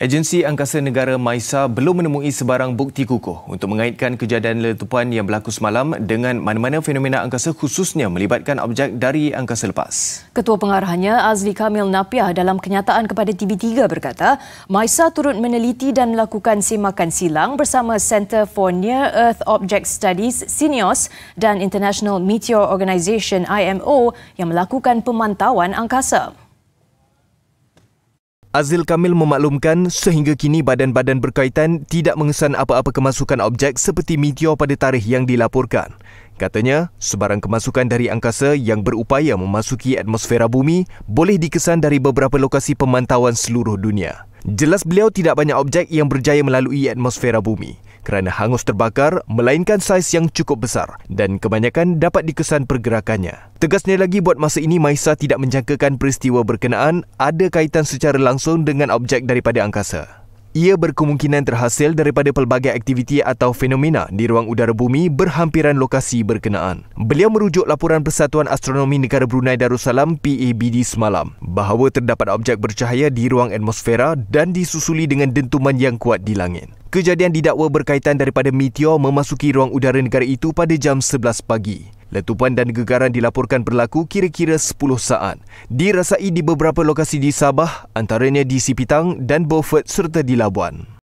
Agensi Angkasa Negara MAISA belum menemui sebarang bukti kukuh untuk mengaitkan kejadian letupan yang berlaku semalam dengan mana-mana fenomena angkasa khususnya melibatkan objek dari angkasa lepas. Ketua Pengarahnya Azli Kamil Napiah dalam kenyataan kepada TV3 berkata, MAISA turut meneliti dan melakukan simakan silang bersama Center for Near Earth Object Studies, SINIOS dan International Meteor Organization, IMO yang melakukan pemantauan angkasa. Azil Kamil memaklumkan sehingga kini badan-badan berkaitan tidak mengesan apa-apa kemasukan objek seperti meteor pada tarikh yang dilaporkan. Katanya, sebarang kemasukan dari angkasa yang berupaya memasuki atmosfera bumi boleh dikesan dari beberapa lokasi pemantauan seluruh dunia. Jelas beliau tidak banyak objek yang berjaya melalui atmosfera bumi kerana hangus terbakar melainkan saiz yang cukup besar dan kebanyakan dapat dikesan pergerakannya. Tegasnya lagi buat masa ini Maisa tidak menjangkakan peristiwa berkenaan ada kaitan secara langsung dengan objek daripada angkasa. Ia berkemungkinan terhasil daripada pelbagai aktiviti atau fenomena di ruang udara bumi berhampiran lokasi berkenaan. Beliau merujuk laporan Persatuan Astronomi Negara Brunei Darussalam PABD semalam bahawa terdapat objek bercahaya di ruang atmosfera dan disusuli dengan dentuman yang kuat di langit. Kejadian didakwa berkaitan daripada meteor memasuki ruang udara negara itu pada jam 11 pagi. Letupan dan gegaran dilaporkan berlaku kira-kira 10 saat. Dirasai di beberapa lokasi di Sabah, antaranya di Sipitang dan Beaufort serta di Labuan.